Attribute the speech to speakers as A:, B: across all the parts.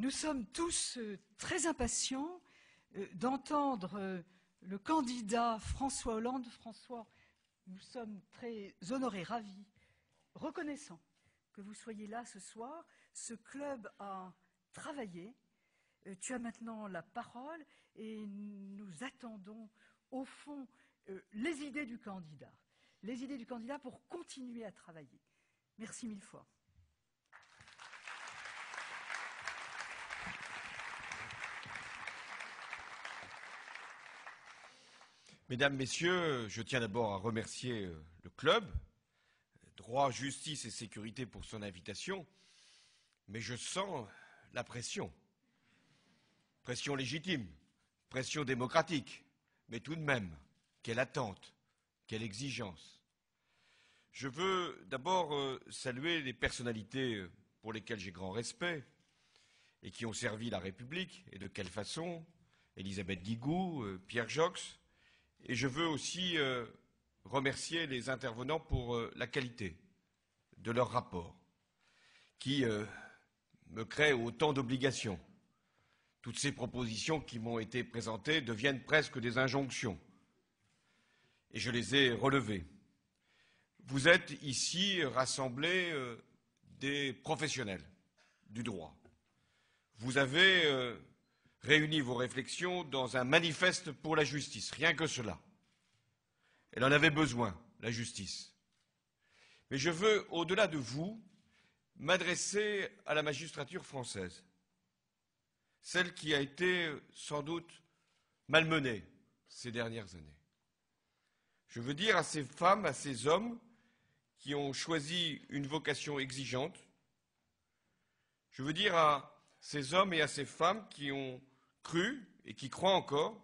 A: nous sommes tous euh, très impatients euh, d'entendre euh, le candidat François Hollande. François, nous sommes très honorés, ravis, reconnaissants que vous soyez là ce soir. Ce club a travaillé. Tu as maintenant la parole et nous attendons au fond les idées du candidat. Les idées du candidat pour continuer à travailler. Merci mille fois. Mesdames, Messieurs, je tiens d'abord à remercier euh, le club, droit, justice et sécurité pour son invitation, mais je sens la pression. Pression légitime, pression démocratique, mais tout de même, quelle attente, quelle exigence. Je veux d'abord euh, saluer les personnalités euh, pour lesquelles j'ai grand respect et qui ont servi la République, et de quelle façon, Elisabeth Guigou, Pierre Jox, et je veux aussi euh, remercier les intervenants pour euh, la qualité de leur rapport, qui euh, me crée autant d'obligations. Toutes ces propositions qui m'ont été présentées deviennent presque des injonctions, et je les ai relevées. Vous êtes ici rassemblés des professionnels du droit. Vous avez réuni vos réflexions dans un manifeste pour la justice, rien que cela. Elle en avait besoin, la justice. Mais je veux, au-delà de vous, m'adresser à la magistrature française, celle qui a été sans doute malmenée ces dernières années. Je veux dire à ces femmes, à ces hommes qui ont choisi une vocation exigeante, je veux dire à ces hommes et à ces femmes qui ont cru et qui croient encore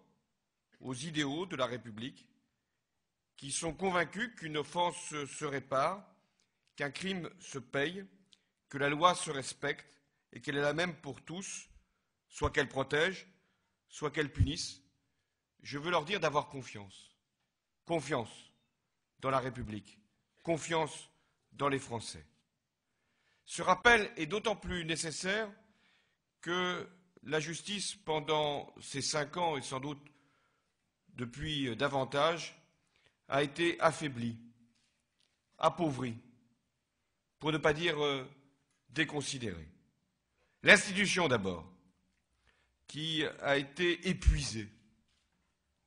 A: aux idéaux de la République, qui sont convaincus qu'une offense se répare, qu'un crime se paye, que la loi se respecte et qu'elle est la même pour tous, soit qu'elle protège, soit qu'elle punisse. Je veux leur dire d'avoir confiance. Confiance dans la République, confiance dans les Français. Ce rappel est d'autant plus nécessaire que la justice, pendant ces cinq ans et sans doute depuis euh, davantage, a été affaiblie, appauvrie, pour ne pas dire euh, déconsidérée. L'institution d'abord, qui a été épuisée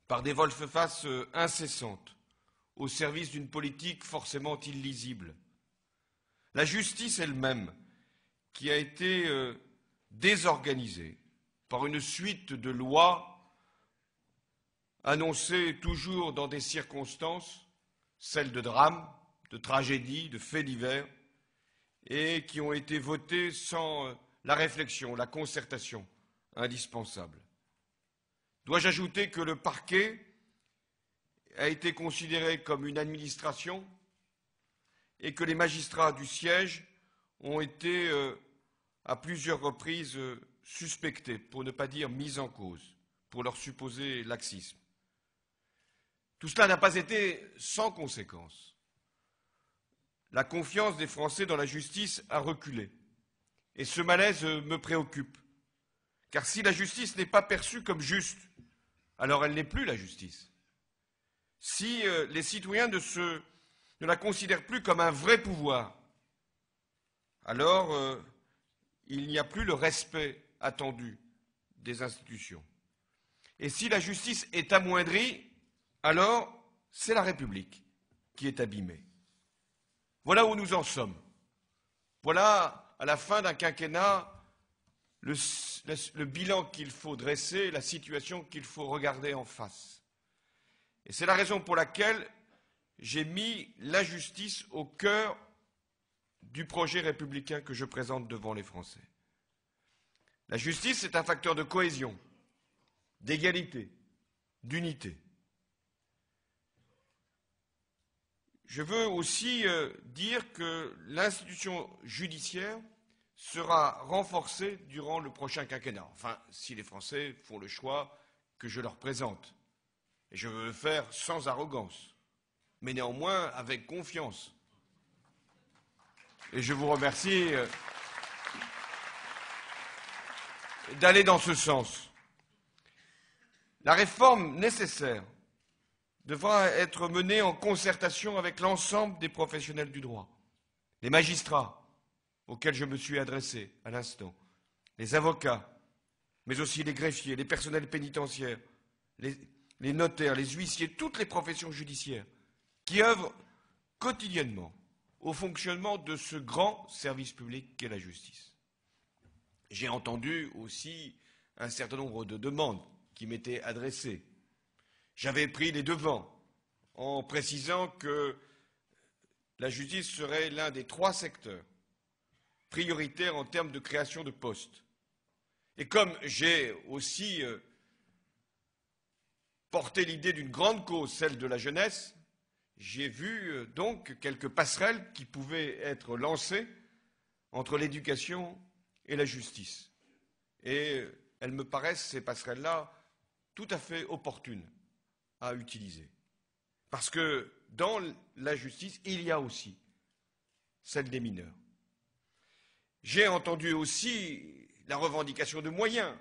A: par des volte-face euh, incessantes au service d'une politique forcément illisible. La justice elle-même, qui a été désorganisée, par une suite de lois annoncées toujours dans des circonstances, celles de drames, de tragédies, de faits divers, et qui ont été votées sans euh, la réflexion, la concertation indispensable. Dois-je ajouter que le parquet a été considéré comme une administration et que les magistrats du siège ont été euh, à plusieurs reprises euh, suspectés, pour ne pas dire mis en cause, pour leur supposé laxisme. Tout cela n'a pas été sans conséquence. La confiance des Français dans la justice a reculé. Et ce malaise me préoccupe. Car si la justice n'est pas perçue comme juste, alors elle n'est plus la justice. Si euh, les citoyens de ne la considèrent plus comme un vrai pouvoir, alors euh, il n'y a plus le respect attendu des institutions. Et si la justice est amoindrie, alors c'est la République qui est abîmée. Voilà où nous en sommes. Voilà, à la fin d'un quinquennat, le, le bilan qu'il faut dresser, la situation qu'il faut regarder en face. Et c'est la raison pour laquelle j'ai mis la justice au cœur du projet républicain que je présente devant les Français. La justice, est un facteur de cohésion, d'égalité, d'unité. Je veux aussi euh, dire que l'institution judiciaire sera renforcée durant le prochain quinquennat. Enfin, si les Français font le choix que je leur présente. Et je veux le faire sans arrogance, mais néanmoins avec confiance. Et je vous remercie. Euh, d'aller dans ce sens. La réforme nécessaire devra être menée en concertation avec l'ensemble des professionnels du droit, les magistrats auxquels je me suis adressé à l'instant, les avocats, mais aussi les greffiers, les personnels pénitentiaires, les, notaires, les huissiers, toutes les professions judiciaires qui œuvrent quotidiennement au fonctionnement de ce grand service public qu'est la justice. J'ai entendu aussi un certain nombre de demandes qui m'étaient adressées. J'avais pris les devants en précisant que la justice serait l'un des trois secteurs prioritaires en termes de création de postes. Et comme j'ai aussi euh, porté l'idée d'une grande cause, celle de la jeunesse, j'ai vu euh, donc quelques passerelles qui pouvaient être lancées entre l'éducation et la justice. Et euh, elles me paraissent, ces passerelles-là, tout à fait opportunes à utiliser. Parce que dans la justice, il y a aussi celle des mineurs. J'ai entendu aussi la revendication de moyens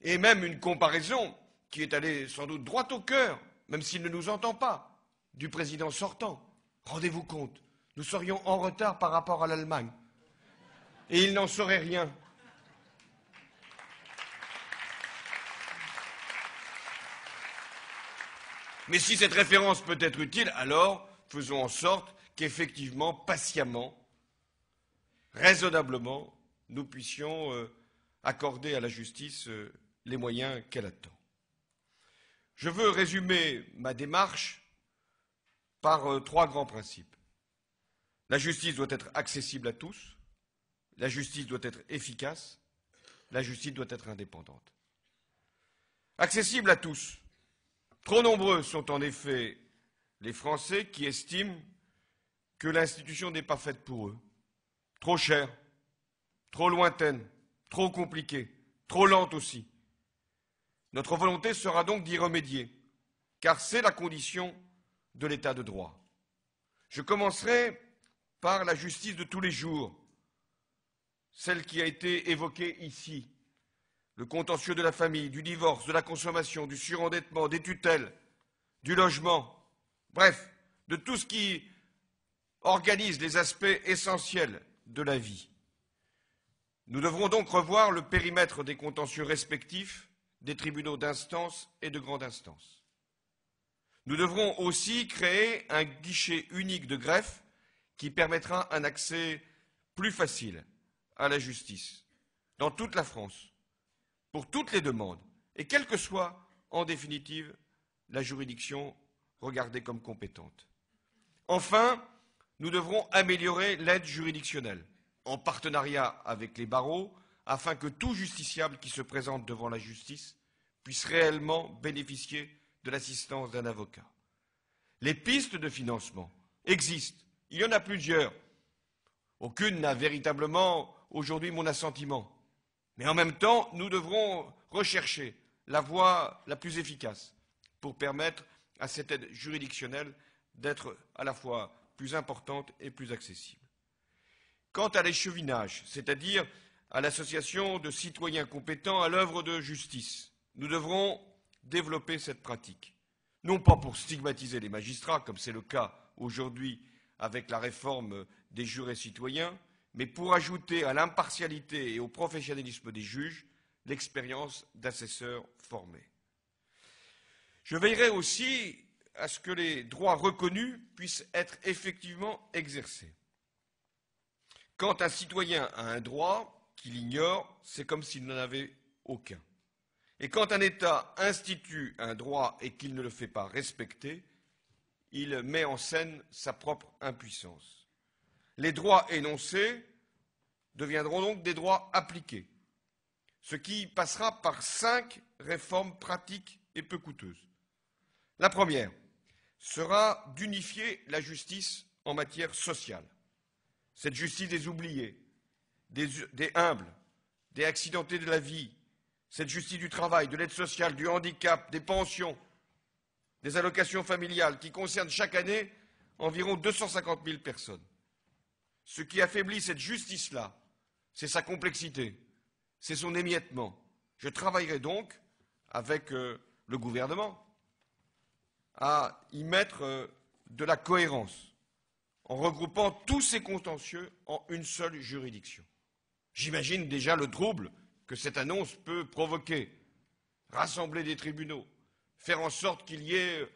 A: et même une comparaison qui est allée sans doute droit au cœur, même s'il ne nous entend pas, du président sortant. Rendez-vous compte, nous serions en retard par rapport à l'Allemagne et il n'en saurait rien. Mais si cette référence peut être utile, alors faisons en sorte qu'effectivement, patiemment, raisonnablement, nous puissions euh, accorder à la justice euh, les moyens qu'elle attend. Je veux résumer ma démarche par euh, trois grands principes. La justice doit être accessible à tous. La justice doit être efficace, la justice doit être indépendante. Accessible à tous. Trop nombreux sont en effet les Français qui estiment que l'institution n'est pas faite pour eux. Trop chère, trop lointaine, trop compliquée, trop lente aussi. Notre volonté sera donc d'y remédier, car c'est la condition de l'état de droit. Je commencerai par la justice de tous les jours, celle qui a été évoquée ici, le contentieux de la famille, du divorce, de la consommation, du surendettement, des tutelles, du logement, bref, de tout ce qui organise les aspects essentiels de la vie. Nous devrons donc revoir le périmètre des contentieux respectifs des tribunaux d'instance et de grande instance. Nous devrons aussi créer un guichet unique de greffe qui permettra un accès plus facile à la justice, dans toute la France, pour toutes les demandes, et quelle que soit, en définitive, la juridiction regardée comme compétente. Enfin, nous devrons améliorer l'aide juridictionnelle, en partenariat avec les barreaux, afin que tout justiciable qui se présente devant la justice puisse réellement bénéficier de l'assistance d'un avocat. Les pistes de financement existent. Il y en a plusieurs. Aucune n'a véritablement aujourd'hui mon assentiment. Mais en même temps, nous devrons rechercher la voie la plus efficace pour permettre à cette aide juridictionnelle d'être à la fois plus importante et plus accessible. Quant à l'échevinage, c'est-à-dire à, l'association de citoyens compétents à l'œuvre de justice, nous devrons développer cette pratique, non pas pour stigmatiser les magistrats, comme c'est le cas aujourd'hui avec la réforme des jurés citoyens, mais pour ajouter à l'impartialité et au professionnalisme des juges l'expérience d'assesseurs formés. Je veillerai aussi à ce que les droits reconnus puissent être effectivement exercés. Quand un citoyen a un droit qu'il ignore, c'est comme s'il n'en avait aucun. Et quand un État institue un droit et qu'il ne le fait pas respecter, il met en scène sa propre impuissance. Les droits énoncés deviendront donc des droits appliqués, ce qui passera par cinq réformes pratiques et peu coûteuses. La première sera d'unifier la justice en matière sociale. Cette justice des oubliés, des, humbles, des accidentés de la vie, cette justice du travail, de l'aide sociale, du handicap, des pensions, des allocations familiales, qui concernent chaque année environ 250 000 personnes. Ce qui affaiblit cette justice-là, c'est sa complexité, c'est son émiettement. Je travaillerai donc avec euh, le gouvernement à y mettre euh, de la cohérence en regroupant tous ces contentieux en une seule juridiction. J'imagine déjà le trouble que cette annonce peut provoquer. Rassembler des tribunaux, faire en sorte qu'il y ait euh,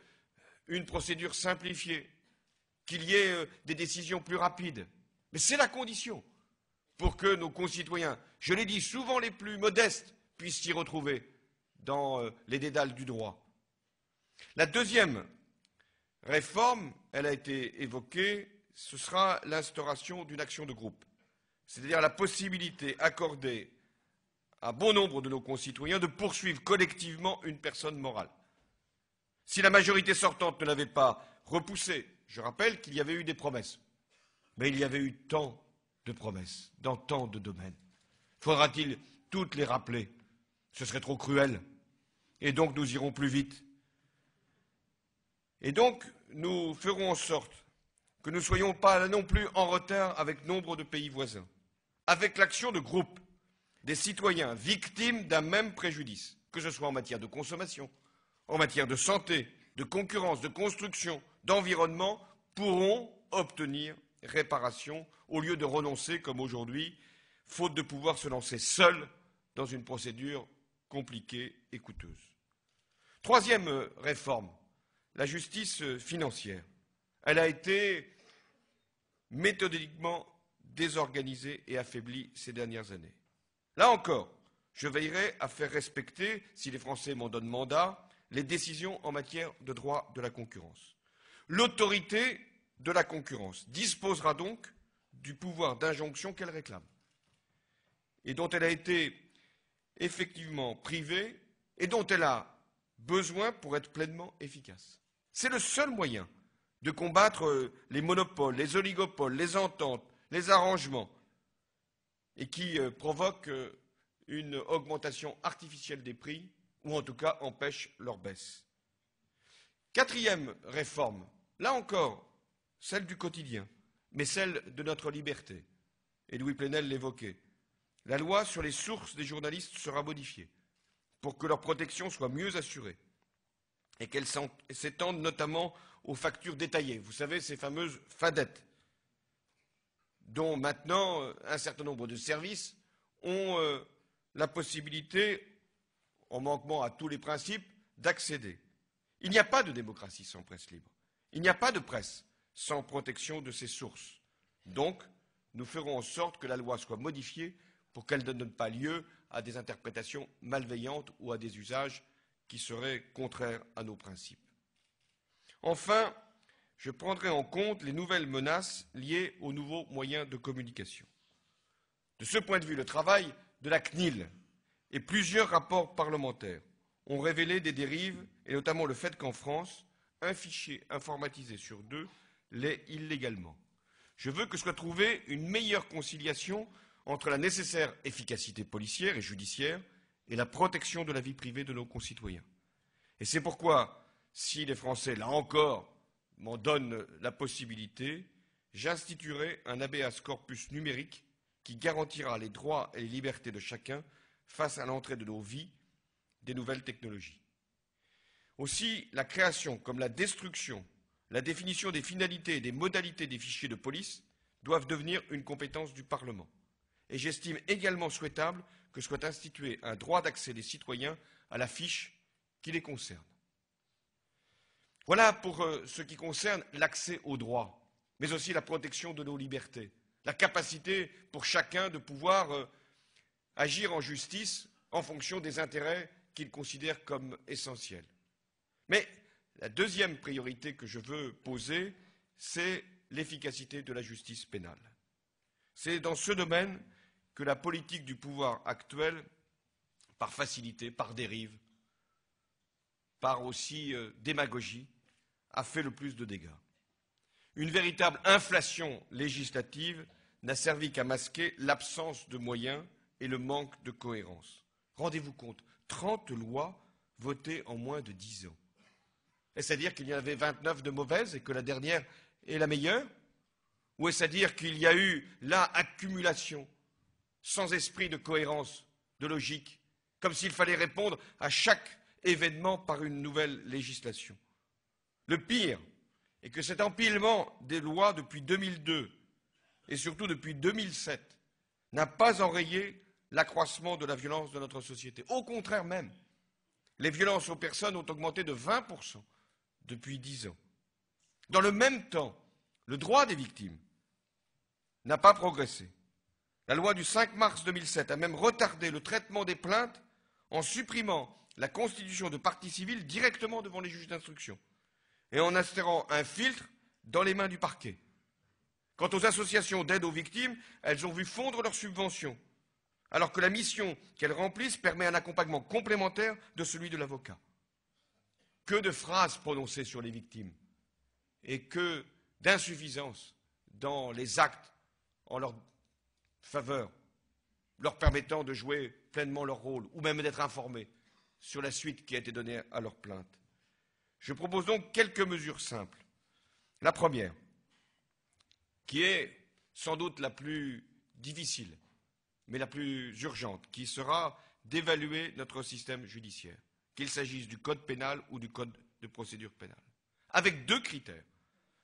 A: une procédure simplifiée, qu'il y ait des décisions plus rapides. Mais c'est la condition pour que nos concitoyens, je l'ai dit, souvent les plus modestes, puissent s'y retrouver dans euh, les dédales du droit. La deuxième réforme, elle a été évoquée, ce sera l'instauration d'une action de groupe, c'est-à-dire la possibilité accordée à bon nombre de nos concitoyens de poursuivre collectivement une personne morale. Si la majorité sortante ne l'avait pas repoussée, je rappelle qu'il y avait eu des promesses. Mais il y avait eu tant de promesses, dans tant de domaines. Faudra-t-il toutes les rappeler Ce serait trop cruel. Et donc nous irons plus vite. Et donc nous ferons en sorte que nous ne soyons pas là non plus en retard avec nombre de pays voisins, avec l'action de groupes des citoyens victimes d'un même préjudice, que ce soit en matière de consommation, en matière de santé, de concurrence, de construction, d'environnement, pourront obtenir réparation au lieu de renoncer, comme aujourd'hui, faute de pouvoir se lancer seul dans une procédure compliquée et coûteuse. Troisième euh, réforme, la justice euh, financière. Elle a été méthodiquement désorganisée et affaiblie ces dernières années. Là encore, je veillerai à faire respecter, si les Français m'en donnent mandat, les décisions en matière de droit de la concurrence. L'autorité de la concurrence disposera donc du pouvoir d'injonction qu'elle réclame et dont elle a été effectivement privée et dont elle a besoin pour être pleinement efficace. C'est le seul moyen de combattre euh, les monopoles, les oligopoles, les ententes, les arrangements, et qui euh, provoquent euh, une augmentation artificielle des prix, ou en tout cas empêchent leur baisse. Quatrième réforme, là encore, celle du quotidien, mais celle de notre liberté. Et Louis Plenel l'évoquait. La loi sur les sources des journalistes sera modifiée pour que leur protection soit mieux assurée et qu'elle s'étende notamment aux factures détaillées. Vous savez, ces fameuses fadettes, dont maintenant euh, un certain nombre de services ont euh, la possibilité, en manquement à tous les principes, d'accéder. Il n'y a pas de démocratie sans presse libre. Il n'y a pas de presse sans protection de ses sources. Donc, nous ferons en sorte que la loi soit modifiée pour qu'elle ne donne pas lieu à des interprétations malveillantes ou à des usages qui seraient contraires à nos principes. Enfin, je prendrai en compte les nouvelles menaces liées aux nouveaux moyens de communication. De ce point de vue, le travail de la CNIL et plusieurs rapports parlementaires ont révélé des dérives, et notamment le fait qu'en France, un fichier informatisé sur deux l'est illégalement. Je veux que soit trouvée une meilleure conciliation entre la nécessaire efficacité policière et judiciaire et la protection de la vie privée de nos concitoyens. Et c'est pourquoi, si les Français, là encore, m'en donnent la possibilité, j'instituerai un habeas corpus numérique qui garantira les droits et les libertés de chacun face à l'entrée de nos vies des nouvelles technologies. Aussi, la création comme la destruction la définition des finalités et des modalités des fichiers de police doivent devenir une compétence du Parlement. Et j'estime également souhaitable que soit institué un droit d'accès des citoyens à la fiche qui les concerne. Voilà pour euh, ce qui concerne l'accès aux droits, mais aussi la protection de nos libertés, la capacité pour chacun de pouvoir euh, agir en justice en fonction des intérêts qu'il considère comme essentiels. Mais la deuxième priorité que je veux poser, c'est l'efficacité de la justice pénale. C'est dans ce domaine que la politique du pouvoir actuel, par facilité, par dérive, par aussi euh, démagogie, a fait le plus de dégâts. Une véritable inflation législative n'a servi qu'à masquer l'absence de moyens et le manque de cohérence. Rendez-vous compte, 30 lois votées en moins de 10 ans. Est-ce à dire qu'il y en avait 29 de mauvaises et que la dernière est la meilleure Ou est-ce à dire qu'il y a eu là accumulation, sans esprit de cohérence, de logique, comme s'il fallait répondre à chaque événement par une nouvelle législation Le pire est que cet empilement des lois depuis 2002 et surtout depuis 2007 n'a pas enrayé l'accroissement de la violence de notre société. Au contraire même, les violences aux personnes ont augmenté de 20%, depuis dix ans. Dans le même temps, le droit des victimes n'a pas progressé. La loi du 5 mars 2007 a même retardé le traitement des plaintes en supprimant la constitution de partie civile directement devant les juges d'instruction et en instaurant un filtre dans les mains du parquet. Quant aux associations d'aide aux victimes, elles ont vu fondre leurs subventions, alors que la mission qu'elles remplissent permet un accompagnement complémentaire de celui de l'avocat que de phrases prononcées sur les victimes et que d'insuffisances dans les actes en leur faveur, leur permettant de jouer pleinement leur rôle ou même d'être informés sur la suite qui a été donnée à leur plainte. Je propose donc quelques mesures simples. La première, qui est sans doute la plus difficile, mais la plus urgente, qui sera d'évaluer notre système judiciaire qu'il s'agisse du code pénal ou du code de procédure pénale, avec deux critères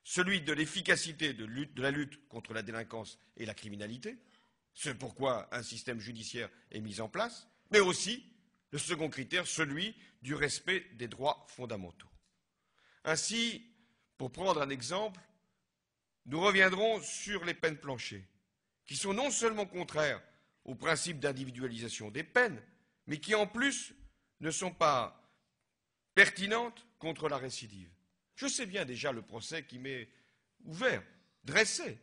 A: celui de l'efficacité de, la lutte contre la délinquance et la criminalité, c'est pourquoi un système judiciaire est mis en place, mais aussi le second critère, celui du respect des droits fondamentaux. Ainsi, pour prendre un exemple, nous reviendrons sur les peines planchées, qui sont non seulement contraires au principe d'individualisation des peines, mais qui en plus ne sont pas pertinentes contre la récidive. Je sais bien déjà le procès qui m'est ouvert, dressé,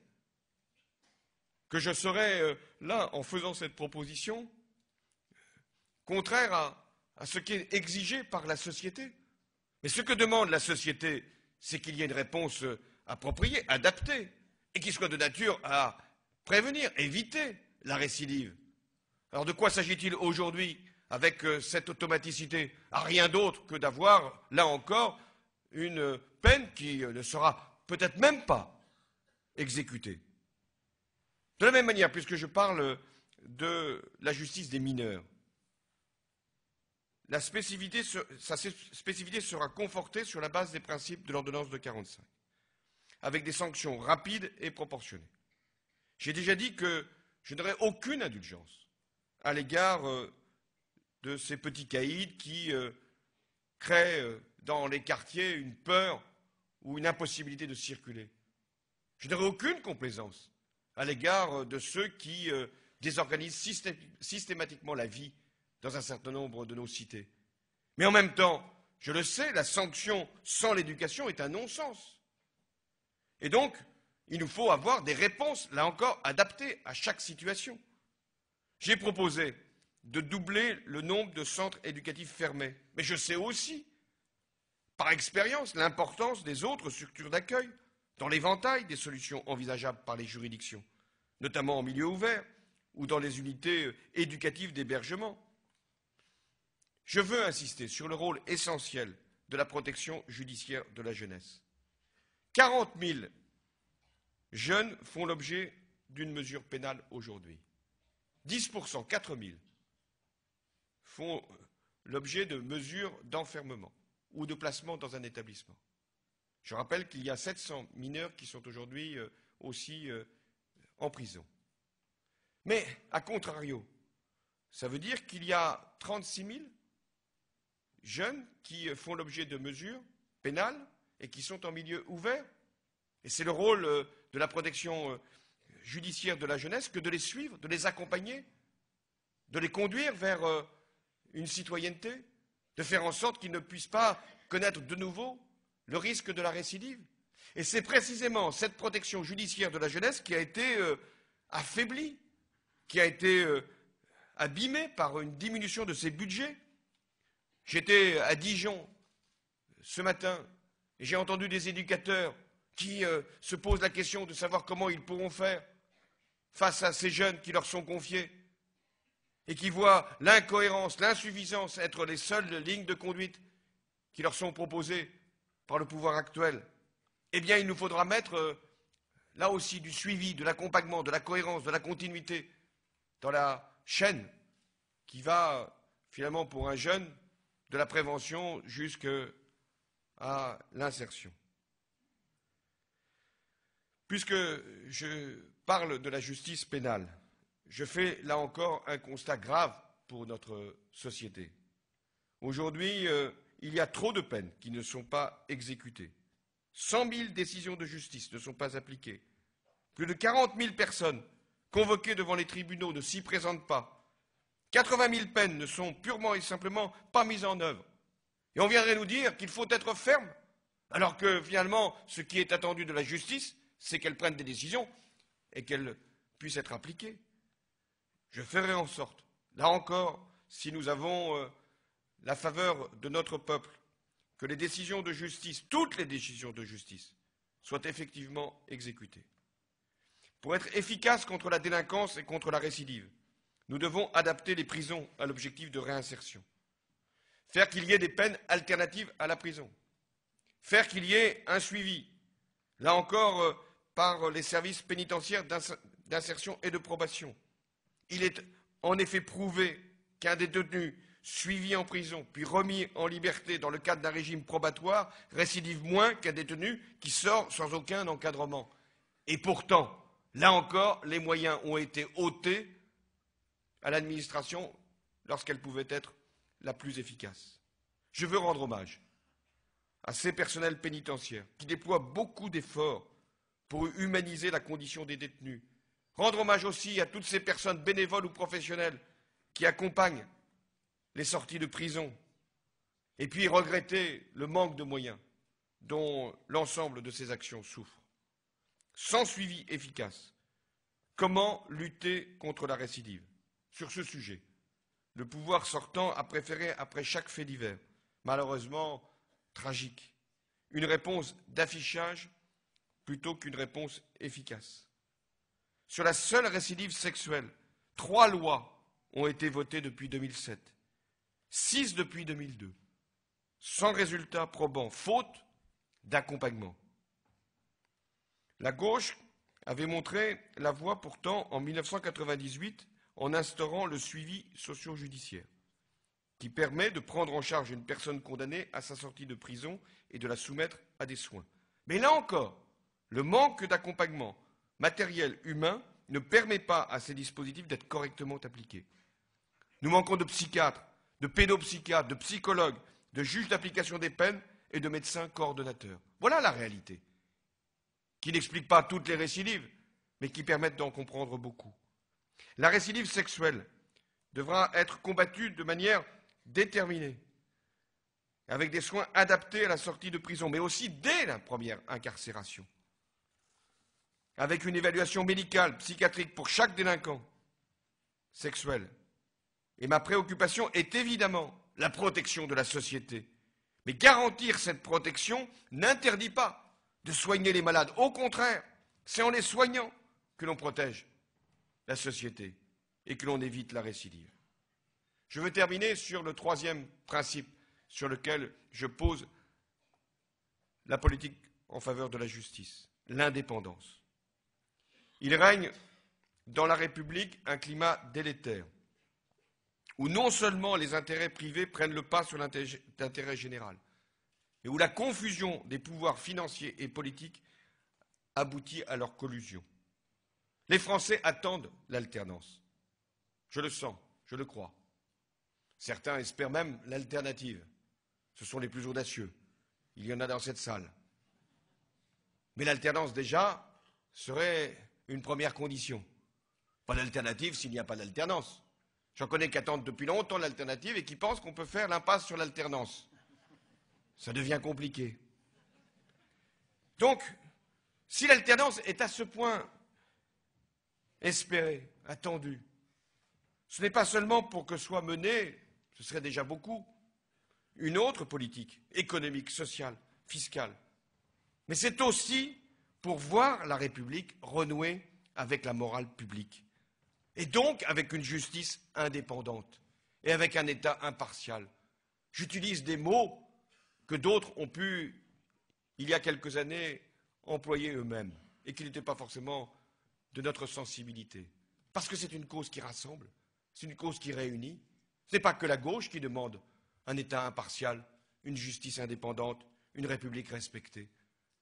A: que je serais euh, là, en faisant cette proposition, contraire à ce qui est exigé par la société. Mais ce que demande la société, c'est qu'il y ait une réponse euh, appropriée, adaptée, et qui soit de nature à prévenir, éviter la récidive. Alors de quoi s'agit-il aujourd'hui avec euh, cette automaticité, à rien d'autre que d'avoir, là encore, une peine qui euh, ne sera peut-être même pas exécutée. De la même manière, puisque je parle de la justice des mineurs, la spécificité, sa spécificité sera confortée sur la base des principes de l'ordonnance de 45, avec des sanctions rapides et proportionnées. J'ai déjà dit que je n'aurai aucune indulgence à l'égard euh, de ces petits caïds qui euh, créent euh, dans les quartiers une peur ou une impossibilité de circuler. Je n'aurai aucune complaisance à l'égard euh, de ceux qui désorganisent systématiquement la vie dans un certain nombre de nos cités. Mais en même temps, je le sais, la sanction sans l'éducation est un non-sens. Et donc, il nous faut avoir des réponses, là encore, adaptées à chaque situation. J'ai proposé de doubler le nombre de centres éducatifs fermés. Mais je sais aussi, par expérience, l'importance des autres structures d'accueil dans l'éventail des solutions envisageables par les juridictions, notamment en milieu ouvert ou dans les unités euh, éducatives d'hébergement. Je veux insister sur le rôle essentiel de la protection judiciaire de la jeunesse. 40 000 jeunes font l'objet d'une mesure pénale aujourd'hui. 10 4 000 font l'objet de mesures d'enfermement ou de placement dans un établissement. Je rappelle qu'il y a 700 mineurs qui sont aujourd'hui euh, aussi euh, en prison. Mais, à contrario, ça veut dire qu'il y a 36 000 jeunes qui euh, font l'objet de mesures pénales et qui sont en milieu ouvert. Et c'est le rôle de la protection judiciaire de la jeunesse que de les suivre, de les accompagner, de les conduire vers une citoyenneté, de faire en sorte qu'ils ne puissent pas connaître de nouveau le risque de la récidive. Et c'est précisément cette protection judiciaire de la jeunesse qui a été euh, affaiblie, qui a été euh, abîmée par une diminution de ses budgets. J'étais à Dijon ce matin et j'ai entendu des éducateurs qui euh, se posent la question de savoir comment ils pourront faire face à ces jeunes qui leur sont confiés et qui voient l'incohérence, l'insuffisance être les seules lignes de conduite qui leur sont proposées par le pouvoir actuel, eh bien, il nous faudra mettre euh, là aussi du suivi, de l'accompagnement, de la cohérence, de la continuité dans la chaîne qui va euh, finalement pour un jeune de la prévention jusqu'à l'insertion. Puisque je parle de la justice pénale, je fais là encore un constat grave pour notre société. Aujourd'hui, euh, il y a trop de peines qui ne sont pas exécutées. Cent 000 décisions de justice ne sont pas appliquées. Plus de quarante 000 personnes convoquées devant les tribunaux ne s'y présentent pas. 80 000 peines ne sont purement et simplement pas mises en œuvre. Et on viendrait nous dire qu'il faut être ferme, alors que finalement, ce qui est attendu de la justice, c'est qu'elle prenne des décisions et qu'elles puissent être appliquées je ferai en sorte, là encore, si nous avons euh, la faveur de notre peuple, que les décisions de justice, toutes les décisions de justice, soient effectivement exécutées. Pour être efficaces contre la délinquance et contre la récidive, nous devons adapter les prisons à l'objectif de réinsertion, faire qu'il y ait des peines alternatives à la prison, faire qu'il y ait un suivi, là encore, euh, par les services pénitentiaires d'insertion et de probation, il est en effet prouvé qu'un détenu suivi en prison puis remis en liberté dans le cadre d'un régime probatoire récidive moins qu'un détenu qui sort sans aucun encadrement. Et pourtant, là encore, les moyens ont été ôtés à l'administration lorsqu'elle pouvait être la plus efficace. Je veux rendre hommage à ces personnels pénitentiaires qui déploient beaucoup d'efforts pour humaniser la condition des détenus, Rendre hommage aussi à toutes ces personnes bénévoles ou professionnelles qui accompagnent les sorties de prison. Et puis regretter le manque de moyens dont l'ensemble de ces actions souffrent. Sans suivi efficace, comment lutter contre la récidive Sur ce sujet, le pouvoir sortant a préféré, après chaque fait divers, malheureusement tragique, une réponse d'affichage plutôt qu'une réponse efficace sur la seule récidive sexuelle, trois lois ont été votées depuis 2007, six depuis 2002, sans résultat probant, faute d'accompagnement. La gauche avait montré la voie pourtant en 1998 en instaurant le suivi socio-judiciaire, qui permet de prendre en charge une personne condamnée à sa sortie de prison et de la soumettre à des soins. Mais là encore, le manque d'accompagnement, matériel humain ne permet pas à ces dispositifs d'être correctement appliqués. Nous manquons de psychiatres, de pédopsychiatres, de psychologues, de juges d'application des peines et de médecins coordonnateurs. Voilà la réalité, qui n'explique pas toutes les récidives, mais qui permettent d'en comprendre beaucoup. La récidive sexuelle devra être combattue de manière déterminée, avec des soins adaptés à la sortie de prison, mais aussi dès la première incarcération avec une évaluation médicale, psychiatrique pour chaque délinquant sexuel. Et ma préoccupation est évidemment la protection de la société. Mais garantir cette protection n'interdit pas de soigner les malades. Au contraire, c'est en les soignant que l'on protège la société et que l'on évite la récidive. Je veux terminer sur le troisième principe sur lequel je pose la politique en faveur de la justice, l'indépendance. Il règne dans la République un climat délétère, où non seulement les intérêts privés prennent le pas sur l'intérêt général, mais où la confusion des pouvoirs financiers et politiques aboutit à leur collusion. Les Français attendent l'alternance. Je le sens, je le crois. Certains espèrent même l'alternative. Ce sont les plus audacieux. Il y en a dans cette salle. Mais l'alternance, déjà, serait une première condition. Pas d'alternative s'il n'y a pas d'alternance. J'en connais qui attendent depuis longtemps l'alternative et qui pensent qu'on peut faire l'impasse sur l'alternance. Ça devient compliqué. Donc, si l'alternance est à ce point espérée, attendue, ce n'est pas seulement pour que soit menée, ce serait déjà beaucoup, une autre politique économique, sociale, fiscale, mais c'est aussi pour voir la République renouer avec la morale publique, et donc avec une justice indépendante, et avec un État impartial. J'utilise des mots que d'autres ont pu, il y a quelques années, employer eux-mêmes, et qui n'étaient pas forcément de notre sensibilité. Parce que c'est une cause qui rassemble, c'est une cause qui réunit. Ce n'est pas que la gauche qui demande un État impartial, une justice indépendante, une République respectée.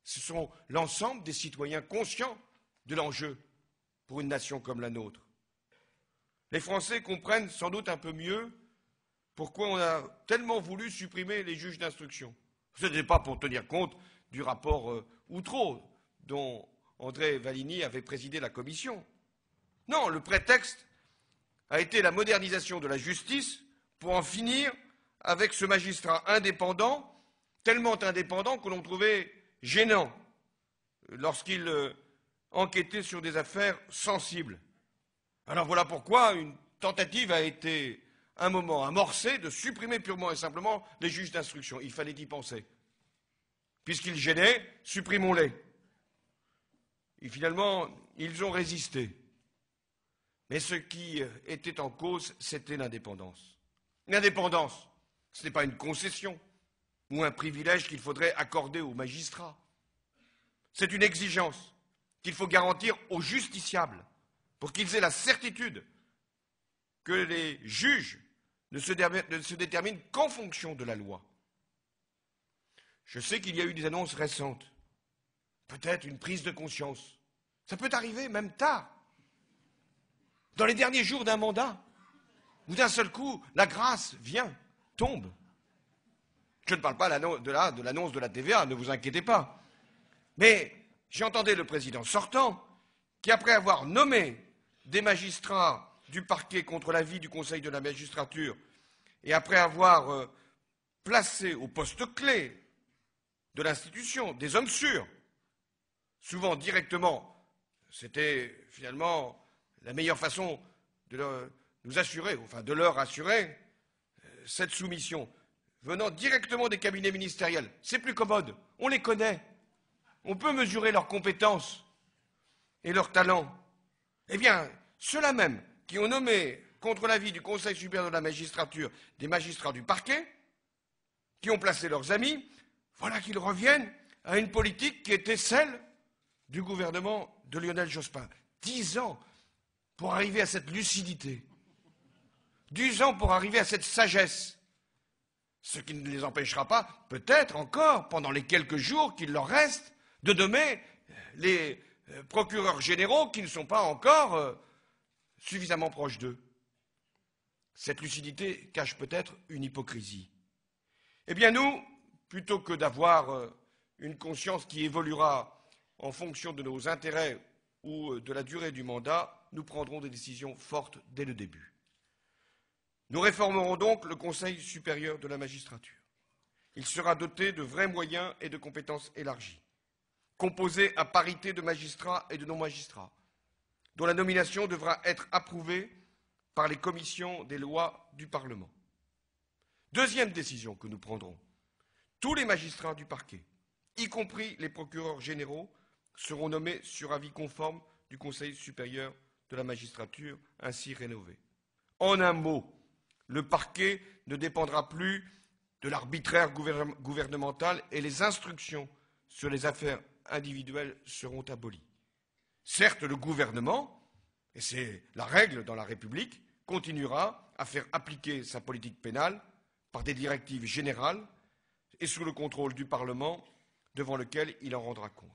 A: Ce sont l'ensemble des citoyens conscients de l'enjeu pour une nation comme la nôtre. Les Français comprennent sans doute un peu mieux pourquoi on a tellement voulu supprimer les juges d'instruction. Ce n'était pas pour tenir compte du rapport euh, Outreau dont André Valigny avait présidé la commission. Non, le prétexte a été la modernisation de la justice pour en finir avec ce magistrat indépendant, tellement indépendant que l'on trouvait gênant lorsqu'il euh, enquêtaient sur des affaires sensibles. Alors voilà pourquoi une tentative a été un moment amorcée de supprimer purement et simplement les juges d'instruction. Il fallait y penser. Puisqu'ils gênaient, supprimons-les. Et finalement, ils ont résisté. Mais ce qui euh, était en cause, c'était l'indépendance. L'indépendance, ce n'est pas une concession ou un privilège qu'il faudrait accorder aux magistrats. C'est une exigence qu'il faut garantir aux justiciables pour qu'ils aient la certitude que les juges ne se, déterminent qu'en fonction de la loi. Je sais qu'il y a eu des annonces récentes, peut-être une prise de conscience. Ça peut arriver même tard, dans les derniers jours d'un mandat, où d'un seul coup, la grâce vient, tombe. Je ne parle pas de l'annonce de la TVA, ne vous inquiétez pas. Mais entendu le président sortant qui, après avoir nommé des magistrats du parquet contre l'avis du Conseil de la magistrature et après avoir euh, placé au poste clé de l'institution des hommes sûrs, souvent directement, c'était finalement la meilleure façon de nous assurer, enfin de leur assurer euh, cette soumission venant directement des cabinets ministériels. C'est plus commode, on les connaît, on peut mesurer leurs compétences et leurs talents. Eh bien, ceux-là même qui ont nommé, contre l'avis du Conseil supérieur de la magistrature, des magistrats du parquet, qui ont placé leurs amis, voilà qu'ils reviennent à une politique qui était celle du gouvernement de Lionel Jospin. Dix ans pour arriver à cette lucidité, dix ans pour arriver à cette sagesse ce qui ne les empêchera pas, peut-être encore, pendant les quelques jours qu'il leur reste, de nommer euh, les euh, procureurs généraux qui ne sont pas encore euh, suffisamment proches d'eux. Cette lucidité cache peut-être une hypocrisie. Eh bien nous, plutôt que d'avoir une conscience qui évoluera en fonction de nos intérêts ou de la durée du mandat, nous prendrons des décisions fortes dès le début. Nous réformerons donc le Conseil supérieur de la magistrature. Il sera doté de vrais moyens et de compétences élargies, composé à parité de magistrats et de non-magistrats, dont la nomination devra être approuvée par les commissions des lois du Parlement. Deuxième décision que nous prendrons, tous les magistrats du parquet, y compris les procureurs généraux, seront nommés sur avis conforme du Conseil supérieur de la magistrature, ainsi rénové. En un mot, le parquet ne dépendra plus de l'arbitraire gouvernemental et les instructions sur les affaires individuelles seront abolies. Certes, le gouvernement, et c'est la règle dans la République, continuera à faire appliquer sa politique pénale par des directives générales et sous le contrôle du Parlement devant lequel il en rendra compte.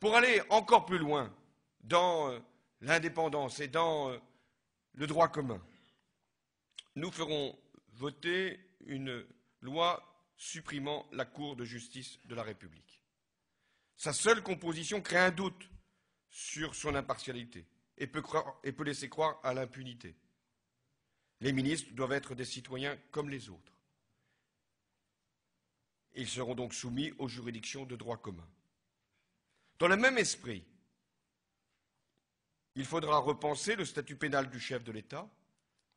A: Pour aller encore plus loin dans euh, l'indépendance et dans euh, le droit commun, nous ferons voter une loi supprimant la Cour de justice de la République. Sa seule composition crée un doute sur son impartialité et peut, laisser croire à l'impunité. Les ministres doivent être des citoyens comme les autres. Ils seront donc soumis aux juridictions de droit commun. Dans le même esprit, il faudra repenser le statut pénal du chef de l'État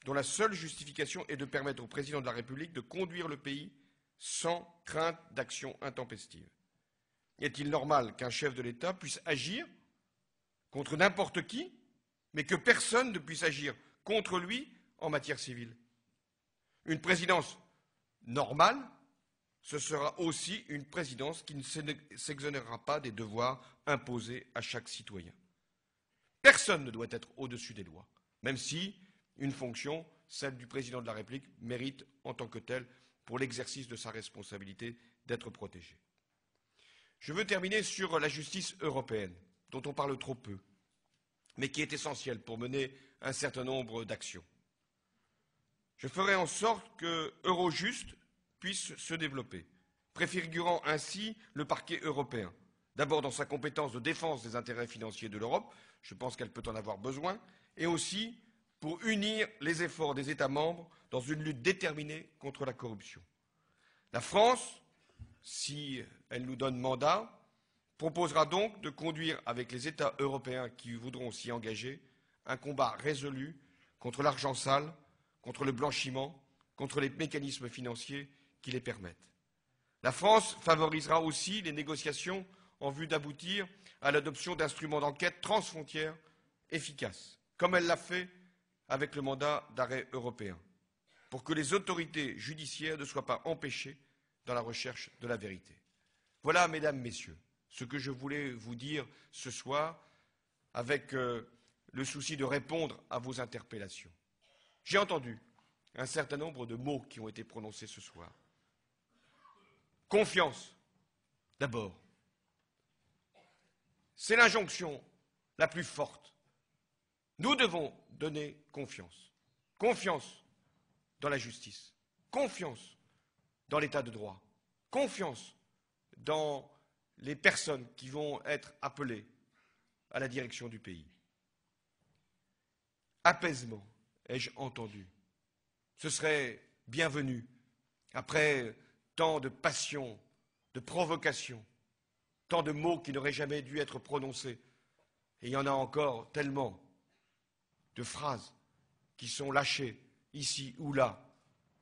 A: dont la seule justification est de permettre au président de la République de conduire le pays sans crainte d'action intempestive. Est-il normal qu'un chef de l'État puisse agir contre n'importe qui, mais que personne ne puisse agir contre lui en matière civile Une présidence normale, ce sera aussi une présidence qui ne s'exonérera pas des devoirs imposés à chaque citoyen. Personne ne doit être au-dessus des lois, même si une fonction, celle du président de la République, mérite en tant que telle, pour l'exercice de sa responsabilité, d'être protégé. Je veux terminer sur la justice européenne, dont on parle trop peu, mais qui est essentielle pour mener un certain nombre d'actions. Je ferai en sorte que Eurojust puisse se développer, préfigurant ainsi le parquet européen, d'abord dans sa compétence de défense des intérêts financiers de l'Europe, je pense qu'elle peut en avoir besoin, et aussi pour unir les efforts des États membres dans une lutte déterminée contre la corruption. La France, si elle nous donne mandat, proposera donc de conduire avec les États européens qui voudront s'y engager un combat résolu contre l'argent sale, contre le blanchiment, contre les mécanismes financiers qui les permettent. La France favorisera aussi les négociations en vue d'aboutir à l'adoption d'instruments d'enquête transfrontières efficaces, comme elle l'a fait avec le mandat d'arrêt européen, pour que les autorités judiciaires ne soient pas empêchées dans la recherche de la vérité. Voilà, mesdames, messieurs, ce que je voulais vous dire ce soir avec euh, le souci de répondre à vos interpellations. J'ai entendu un certain nombre de mots qui ont été prononcés ce soir. Confiance, d'abord. C'est l'injonction la plus forte nous devons donner confiance. Confiance dans la justice. Confiance dans l'état de droit. Confiance dans les personnes qui vont être appelées à la direction du pays. Apaisement, ai-je entendu. Ce serait bienvenu après tant de passions, de provocations, tant de mots qui n'auraient jamais dû être prononcés. Et il y en a encore tellement de phrases qui sont lâchées ici ou là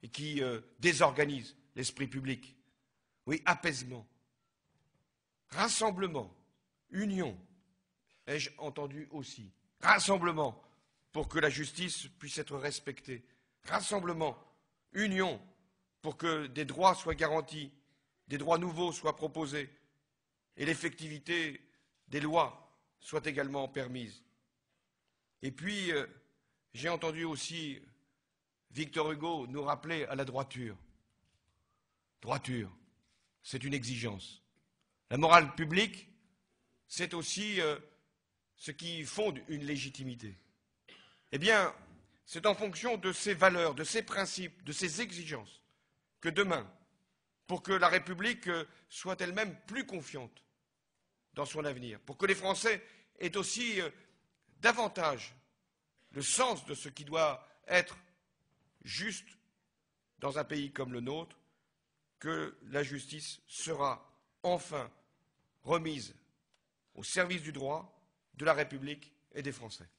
A: et qui euh, désorganisent l'esprit public. Oui, apaisement, rassemblement, union, ai-je entendu aussi. Rassemblement pour que la justice puisse être respectée. Rassemblement, union pour que des droits soient garantis, des droits nouveaux soient proposés et l'effectivité des lois soit également permise. Et puis, euh, j'ai entendu aussi Victor Hugo nous rappeler à la droiture. Droiture, c'est une exigence. La morale publique, c'est aussi euh, ce qui fonde une légitimité. Eh bien, c'est en fonction de ces valeurs, de ces principes, de ces exigences que demain, pour que la République euh, soit elle-même plus confiante dans son avenir, pour que les Français aient aussi davantage le sens de ce qui doit être juste dans un pays comme le nôtre que la justice sera enfin remise au service du droit, de la République et des Français.